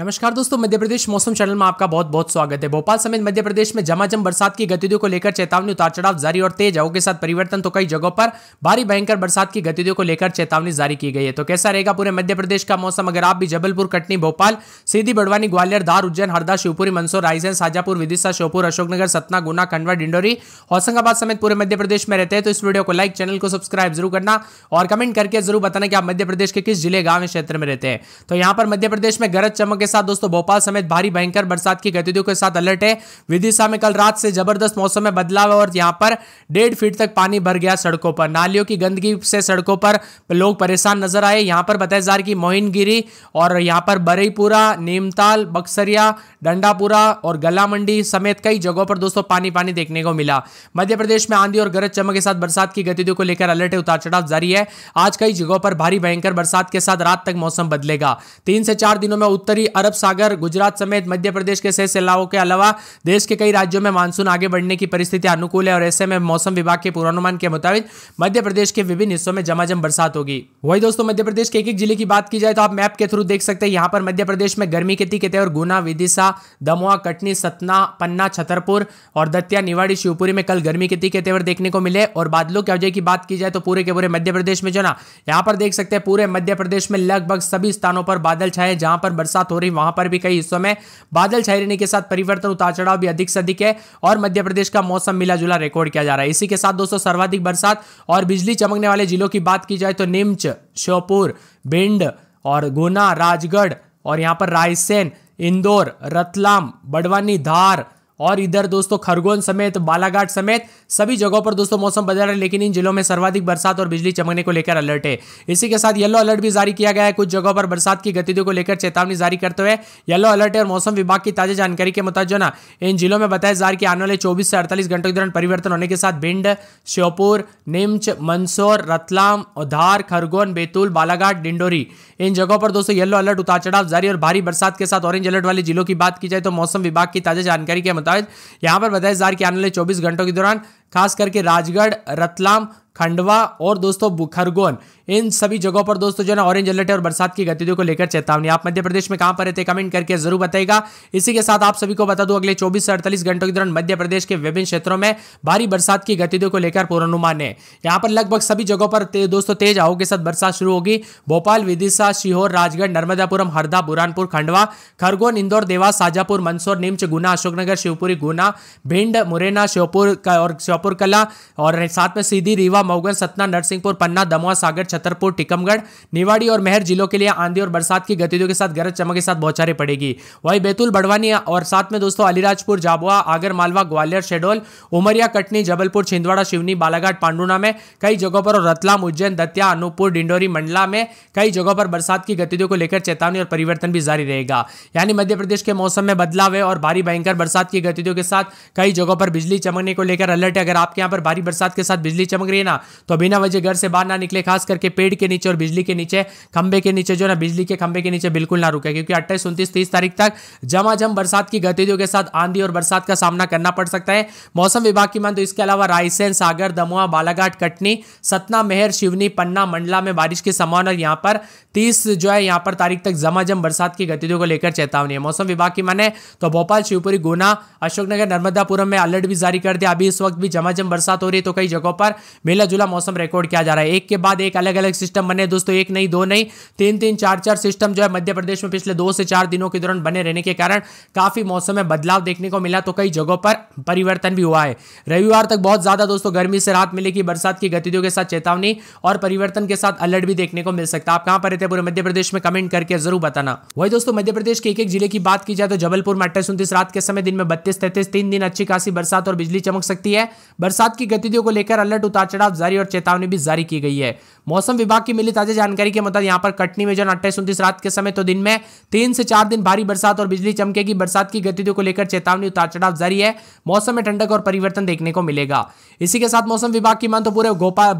नमस्कार दोस्तों मध्य प्रदेश मौसम चैनल में आपका बहुत बहुत स्वागत है भोपाल समेत मध्य प्रदेश में जमाजम बरसात की गतिविधियों को लेकर चेतावनी उतार चढ़ाव जारी और तेज हवा के साथ परिवर्तन तो कई जगहों पर भारी भयंकर बरसात की गतिविधियों को लेकर चेतावनी जारी की गई है तो कैसा रहेगा पूरे मध्य प्रदेश का मौसम अगर आप भी जबलपुर कटनी भोपाल सीधी बड़वानी ग्वालियर धार उज्जैन हरदा शिवपुरी मंदसौर रायसेन शाजापुर विदिशा श्योपुर अशोकनगर सतना गुना खंडवा डिंडोरी होशंगाबाद समेत पूरे मध्य प्रदेश में रहते हैं तो इस वीडियो को लाइक चैनल को सब्सक्राइब जरूर करना और कमेंट करके जरूर बताना कि आप मध्य प्रदेश के किस जिले गांव क्षेत्र में रहते हैं तो यहाँ पर मध्य प्रदेश में गरज चमक साथ दोस्तों भोपाल समेत भारी भयंकर बरसात की गतिविधियों के साथ अलर्ट है विदिशा में कल रात से जबरदस्त मौसम में बदलाव और यहाँ पर डेढ़ फीट तक पानी भर गया सड़कों पर नालियों की गंदगी से सड़कों पर लोग परेशान नजर आए यहाँ पर बताया जा रहा है कि मोहिनगिरी और यहाँ पर बरेपुरा नीमताल बक्सरिया डंडापुरा और गला मंडी समेत कई जगहों पर दोस्तों पानी पानी देखने को मिला मध्य प्रदेश में आंधी और गरज चमक के साथ बरसात की गतिविधियों को लेकर अलर्ट है उतार चढ़ाव जारी है आज कई जगहों पर भारी भयंकर बरसात के साथ रात तक मौसम बदलेगा तीन से चार दिनों में उत्तरी अरब सागर गुजरात समेत मध्य प्रदेश के शेष इलाकों के अलावा देश के कई राज्यों में मानसून आगे बढ़ने की परिस्थिति अनुकूल है और ऐसे में मौसम विभाग के पूर्वानुमान के मुताबिक मध्य प्रदेश के विभिन्न हिस्सों में जमाजम बरसात होगी वही दोस्तों मध्य प्रदेश के एक एक जिले की बात की जाए तो आप मैप के थ्रू देख सकते हैं यहाँ पर मध्य प्रदेश में गर्मी के कहते तेवर गुना विदिशा दमुआ कटनी सतना पन्ना छतरपुर और दतिया निवाड़ी शिवपुरी में कल गर्मी के तीखे तेवर देखने को मिले और बादलों के अवजय की बात की जाए तो पूरे के पूरे मध्य प्रदेश में जो ना यहाँ पर देख सकते हैं पूरे मध्य प्रदेश में लगभग सभी स्थानों पर बादल छाए जहां पर बरसात हो रही वहां पर भी कई हिस्सों में बादल छाई रहने के साथ परिवर्तन उतार चढ़ाव भी अधिक से अधिक है और मध्य प्रदेश का मौसम मिला जुला रिकॉर्ड किया जा रहा है इसी के साथ दोस्तों सर्वाधिक बरसात और बिजली चमकने वाले जिलों की बात की जाए तो निम्च श्योपुर भिंड और गुना राजगढ़ और यहाँ पर रायसेन इंदौर रतलाम बड़वानी धार और इधर दोस्तों खरगोन समेत बालाघाट समेत सभी जगहों पर दोस्तों मौसम बदल है लेकिन इन जिलों में सर्वाधिक बरसात और बिजली चमकने को लेकर अलर्ट है इसी के साथ येलो अलर्ट भी जारी किया गया है कुछ जगहों पर बरसात की गतिविधियों को लेकर चेतावनी जारी करते हुए येलो अलर्ट है और मौसम विभाग की ताजा जानकारी के मुताबिक ना इन जिलों में बताया जा रहा है कि आने वाले चौबीस से अड़तालीस घंटों के दौरान परिवर्तन होने के साथ भिंड श्योपुर निम्च मंदसौर रतलाम धार खरगोन बैतूल बालाघाट डिंडोरी इन जगहों पर दोस्तों येलो अलर्ट उतार चढ़ाव जारी और भारी बरसात के साथ ऑरेंज अलर्ट वाले जिलों की बात की जाए तो मौसम विभाग की ताजा जानकारी के मुताबिक बताया यहाँ पर बताया रहा कि आने वाले चौबीस घंटों के दौरान खास करके राजगढ़ रतलाम खंडवा और दोस्तों खरगोन इन सभी जगहों पर दोस्तों जो है ना ऑरेंज अलर्ट है और बरसात की गतिविधियों को लेकर चेतावनी आप मध्य प्रदेश में कहां पर रहते कमेंट करके जरूर बताएगा इसी के साथ आप सभी को बता दूं अगले चौबीस से अड़तालीस घंटों के दौरान मध्य प्रदेश के विभिन्न क्षेत्रों में भारी बरसात की गतिविधियों को लेकर पूर्वानुमान है यहाँ पर लगभग सभी जगहों पर ते, दोस्तों तेज हवाओं के साथ बरसात शुरू होगी भोपाल विदिशा सीहोर राजगढ़ नर्मदापुरम हरदा बुरानपुर खंडवा खरगोन इंदौर देवास साजापुर मंदसौर नीमच गुना अशोकनगर शिवपुरी गुना भिंड मुरैना श्योपुर और श्योपुर कला और साथ में सीधी रीवा मऊगन सतना नरसिंहपुर पन्ना दमोह सागर छतरपुर टिकमगढ़ निवाड़ी और मेहर जिलों के लिए आंधी और बरसात की गतिविधियों के साथ गरज चमक के साथ बौछारें पड़ेगी वहीं बैतूल बड़वानी और साथ में दोस्तों अलीराजपुर जाबुआ आगर मालवा ग्वालियर शेडोल उमरिया कटनी जबलपुर छिंदवाड़ा शिवनी बालाघाट पांडुना में कई जगहों पर और रतलाम उज्जैन दतिया अनूपपुर डिंडोरी मंडला में कई जगहों पर बरसात की गतिविधियों को लेकर चेतावनी और परिवर्तन भी जारी रहेगा यानी मध्य प्रदेश के मौसम में बदलाव है और भारी भयंकर बरसात की गतिविधियों के साथ कई जगहों पर बिजली चमकने को लेकर अलर्ट है अगर आपके यहाँ पर भारी बरसात के साथ बिजली चमक रही है ना तो बिना वजह घर से बाहर ना निकले खास करके के पेड़ के नीचे और बिजली के नीचे खंबे के नीचे जो ना बिजली के खंबे के नीचे बिल्कुल ना रुके क्योंकि अट्ठाईस उनतीस तीस तारीख तक जमाझम बरसात की गतिविधियों के साथ आंधी और बरसात का सामना करना पड़ सकता है मौसम विभाग की मान तो इसके अलावा रायसेन सागर दमुआ बालाघाट कटनी सतना मेहर शिवनी पन्ना मंडला में बारिश की संभावना यहां पर तीस जो है यहां पर तारीख तक जमाझम बरसात की गतिविधियों को लेकर चेतावनी है मौसम विभाग की माने तो भोपाल शिवपुरी गुना अशोकनगर नर्मदापुरम में अलर्ट भी जारी कर दिया अभी इस वक्त भी जमाझम बरसात हो रही है तो कई जगहों पर मेला जुला मौसम रिकॉर्ड किया जा रहा है एक के बाद एक अलग अलग सिस्टम बने दोस्तों एक नहीं दो नहीं तीन तीन चार चार सिस्टम जो है मध्य प्रदेश में पिछले दो से चार दिनों के दौरान बने रहने के कारण काफ़ी मौसम में बदलाव देखने को मिला तो कई जगहों पर परिवर्तन भी हुआ है रविवार तक बहुत ज़्यादा दोस्तों गर्मी से रात मिलेगी बरसात की गतिविधियों के साथ चेतावनी और परिवर्तन के साथ अलर्ट भी देखने को मिल सकता आप कहां पर रहते पूरे मध्य प्रदेश में कमेंट करके जरूर बताना वही दोस्तों मध्य प्रदेश के एक एक जिले की बात की जाए तो जबलपुर में अट्ठाईस उन्तीस रात के समय दिन में बत्तीस तैतीस तीन दिन अच्छी खासी बरसात और बिजली चमक सकती है बरसात की गतिविधियों को लेकर अलर्ट उतार चढ़ाव जारी और चेतावनी भी जारी की गई है मौसम विभाग की मिली ताजा जानकारी के मुताबिक यहाँ पर कटनी में जो अट्ठाईस उन्तीस रात के समय तो दिन में तीन से चार दिन भारी बरसात और बिजली चमकेगी बरसात की गतिविधियों को लेकर चेतावनी उतार चढ़ाव जारी है मौसम में ठंडक और परिवर्तन देखने को मिलेगा इसी के साथ मौसम विभाग की मान तो पूरे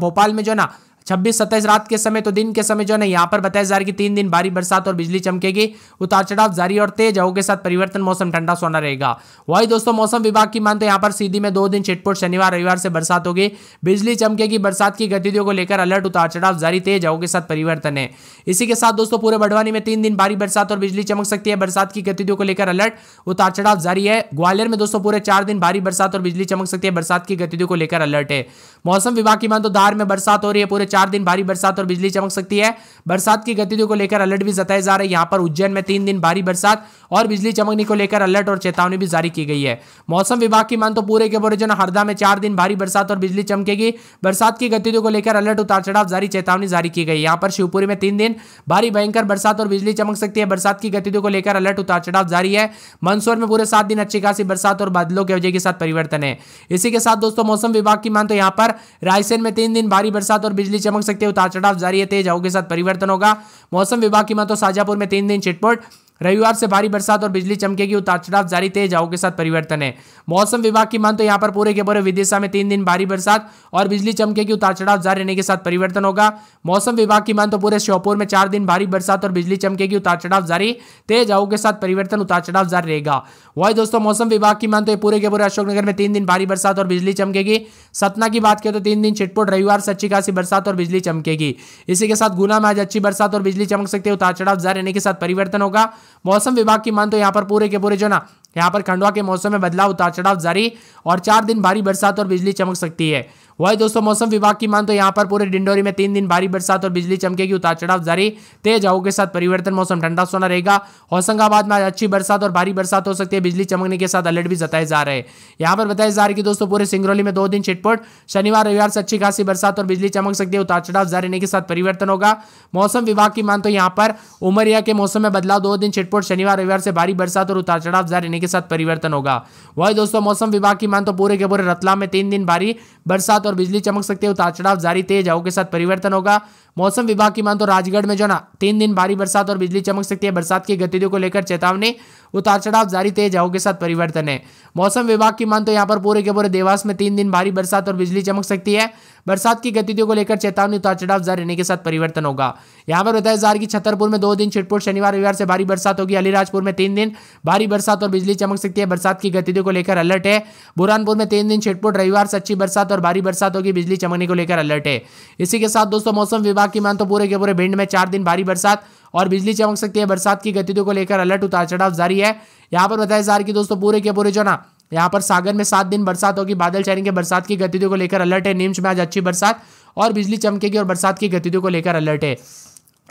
भोपाल में जो ना छब्बीस सत्ताईस रात के समय तो दिन के समय जो है ना यहाँ पर बताया जा रहा है कि तीन दिन भारी बरसात और बिजली चमकेगी उतार चढ़ाव जारी और तेज हवा के साथ परिवर्तन मौसम ठंडा सोना रहेगा वही दोस्तों मौसम विभाग की मान तो यहाँ पर सीधी में दो दिन छिटपुट शनिवार रविवार से बरसात होगी बिजली चमकेगी बरसात की गतिविधियों को लेकर अलर्ट उतार चढ़ाव जारी तेज हवा के साथ परिवर्तन है इसी के साथ दोस्तों पूरे बड़वानी में तीन दिन भारी बरसात और बिजली चमक सकती है बरसात की गतिविधियों को लेकर अलर्ट उतार चढ़ाव जारी है ग्वालियर में दोस्तों पूरे चार दिन भारी बरसात और बिजली चमक सकती है बरसात की गतिविधियों को लेकर अलर्ट है मौसम विभाग की मान तो धार में बरसात हो रही है पूरे चार दिन भारी बरसात और बिजली चमक सकती है बरसात की गतिविधियों को लेकर अलर्ट भी जताया जा रहा है यहाँ पर उज्जैन में तीन दिन भारी बरसात और बिजली चमकने को लेकर अलर्ट और चेतावनी भी जारी की गई है मौसम विभाग की मान तो पूरे के पूरे जन हरदा में चार दिन भारी बरसात और बिजली चमकेगी बरसात की गतिविधियों को लेकर अलर्ट उतार चढ़ाव जारी चेतावनी जारी की गई यहाँ पर शिवपुरी में तीन दिन भारी भयंकर बरसात और बिजली चमक सकती है बरसात की गतिविधियों को लेकर अलर्ट उतार चढ़ाव जारी है मंदसौर में पूरे सात दिन अच्छी खासी बरसात और बादलों के वजह के साथ परिवर्तन है इसी के साथ दोस्तों मौसम विभाग की मान तो यहाँ पर रायसेन में तीन दिन भारी बरसात और बिजली भी चमक सकते हैं उतार चढ़ाव जारी है तेज हवा के साथ परिवर्तन होगा मौसम विभाग की मत साजापुर में तीन दिन छिटपुट रविवार से भारी बरसात और बिजली चमकेगी उतार चढ़ाव जारी तेज हवाओं के साथ परिवर्तन है मौसम विभाग की मान तो यहाँ पर पूरे के पूरे विदिशा में तीन दिन भारी बरसात और बिजली चमकेगी उतार चढ़ाव जारी रहने के साथ परिवर्तन होगा मौसम विभाग की मान तो पूरे श्योपुर में चार दिन भारी बरसात और बिजली चमकेगी उतार चढ़ाव जारी तेज हवाओं के साथ परिवर्तन उतार चढ़ाव जारी रहेगा वही दोस्तों मौसम विभाग की मान तो पूरे के पूरे अशोकनगर में तीन दिन भारी बरसात और बिजली चमकेगी सतना की बात करें तो तीन दिन छिटपुट रविवार से अच्छी खासी बरसात और बिजली चमकेगी इसी के साथ गुना में आज अच्छी बरसात और बिजली चमक सकती है उतार चढ़ाव जारी रहने के साथ परिवर्तन होगा मौसम विभाग की मान तो यहाँ पर पूरे के पूरे जो ना यहाँ पर खंडवा के मौसम में बदलाव उतार चढ़ाव जारी और चार दिन भारी बरसात और बिजली चमक सकती है वही दोस्तों मौसम विभाग की मान तो यहाँ पर पूरे डिंडोरी में तीन दिन भारी बरसात और बिजली चमकेगी उतार चढ़ाव जारी तेज हवा के साथ परिवर्तन मौसम ठंडा सोना रहेगा होशंगाबाद में आज अच्छी बरसात और भारी बरसात हो सकती है बिजली चमकने के साथ अलर्ट भी जताए जा रहे हैं यहाँ पर बताया जा रहा है कि दोस्तों पूरे सिंगरौली में दो दिन छिटपुट शनिवार रविवार से अच्छी खासी बरसात और बिजली चमक सकती है उतार चढ़ाव जारी के साथ परिवर्तन होगा मौसम विभाग की मान तो यहाँ पर उमरिया के मौसम में बदलाव दो दिन छिटपुट शनिवार रविवार से भारी बरसात और उतार चढ़ाव जारी के साथ परिवर्तन होगा वही दोस्तों मौसम विभाग की मान तो पूरे के पूरे रतलाम में तीन दिन भारी बरसात और बिजली चमक सकती है उतार चढ़ाव जारी तेज हवा के साथ परिवर्तन होगा मौसम विभाग की मान तो राजगढ़ में जो ना तीन दिन भारी बरसात और बिजली चमक सकती है बरसात की गतिविधियों को लेकर चेतावनी उतार चढ़ाव जारी तेज हवा के साथ परिवर्तन है मौसम विभाग की मान तो यहाँ पर पूरे के पूरे देवास में तीन दिन भारी बरसात और बिजली चमक सकती है बरसात की गतिविधियों को लेकर चेतावनी उतार चढ़ाव जारी रहने के साथ परिवर्तन होगा यहाँ पर बताया जा रहा कि छतरपुर में दो दिन छिटपुट शनिवार रविवार से भारी बरसात होगी अलीराजपुर में तीन दिन भारी बरसात और बिजली चमक सकती है बरसात की गतिविधियों को लेकर अलर्ट है बुरहानपुर में तीन दिन छिटपुट रविवार से अच्छी बरसात और भारी बरसात बरसातों की बिजली चमकने को लेकर अलर्ट है इसी के साथ दोस्तों मौसम विभाग की मान तो पूरे के पूरे भिंड में चार दिन भारी बरसात और बिजली चमक सकती है बरसात की गतिविधियों को लेकर अलर्ट उतार चढ़ाव जारी है यहाँ पर बताया जा रहा है कि दोस्तों पूरे के पूरे जो ना यहाँ पर सागर में सात दिन बरसात होगी बादल छाएंगे बरसात की गतिविधियों को लेकर अलर्ट है नीम्च में आज अच्छी बरसात और बिजली चमकेगी और बरसात की गतिविधियों को लेकर अलर्ट है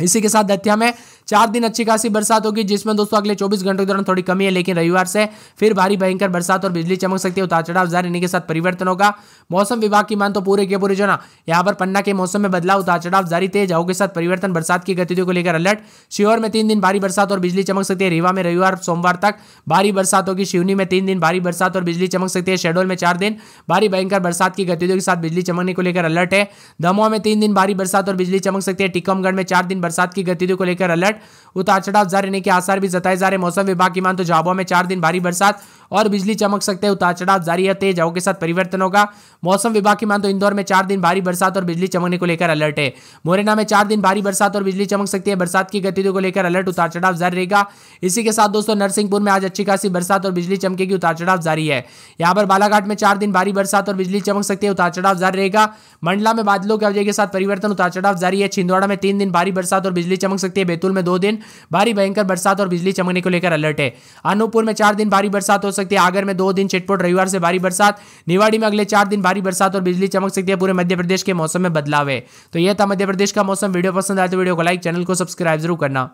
इसी के साथ दतिया में चार दिन अच्छी खासी बरसात होगी जिसमें दोस्तों अगले चौबीस घंटों के दौरान थोड़ी कमी है लेकिन रविवार से फिर भारी भयंकर बरसात और बिजली चमक सकती है उतार चढ़ाव जारी रहने के साथ परिवर्तन होगा मौसम विभाग की मान तो पूरे के पूरे जो ना यहाँ पर पन्ना के मौसम में बदलाव उतार चढ़ाव जारी तेज हवा के साथ परिवर्तन बरसात की गतिविधियों को लेकर अलर्ट शिवर में तीन दिन भारी बरसात और बिजली चमक सकती है रीवा में रविवार सोमवार तक भारी बरसात होगी शिवनी में तीन दिन भारी बरसात और बिजली चमक सकती है शहडोल में चार दिन भारी भयंकर बरसात की गतिविधियों के साथ बिजली चमकने को लेकर अलर्ट है दमोह में तीन दिन भारी बरसात और बिजली चमक सकती है टीकमगढ़ में चार दिन बरसात की गतिविधियों को लेकर अलर्ट फ्लैट उतार चढ़ाव जारी रहने के आसार भी जताए जा रहे मौसम विभाग की मान तो झाबुआ में चार दिन भारी बरसात और बिजली चमक सकते हैं उतार चढ़ाव जारी है तेज हवा के साथ परिवर्तन होगा मौसम विभाग की मान तो इंदौर में चार दिन भारी बरसात और बिजली चमकने को लेकर अलर्ट है मोरेना में चार दिन भारी बरसात और बिजली चमक सकती है बरसात की गतिविधियों को लेकर अलर्ट उतार चढ़ाव जारी रहेगा इसी के साथ दोस्तों नरसिंहपुर में आज अच्छी खासी बरसात और बिजली चमकेगी उतार चढ़ाव जारी है यहाँ पर बालाघाट में चार दिन भारी बरसात और बिजली चमक सकती है उतार चढ़ाव जारी रहेगा मंडला में बादलों के अवजय के साथ परिवर्तन उतार चढ़ाव जारी है छिंदवाड़ा में तीन दिन भारी बरसात और बिजली चमक सकती है बैतूल में दो दिन भारी भयंकर बरसात और बिजली चमकने को लेकर अलर्ट है अनूपपुर में चार दिन भारी बरसात हो सकती है आगर में दो दिन छिटपुट रविवार से भारी बरसात निवाड़ी में अगले चार दिन भारी बरसात और बिजली चमक सकती है पूरे मध्य प्रदेश के मौसम में बदलाव है तो यह था मध्य प्रदेश का मौसम वीडियो पसंद आए तो वीडियो को लाइक चैनल को सब्सक्राइब जरूर करना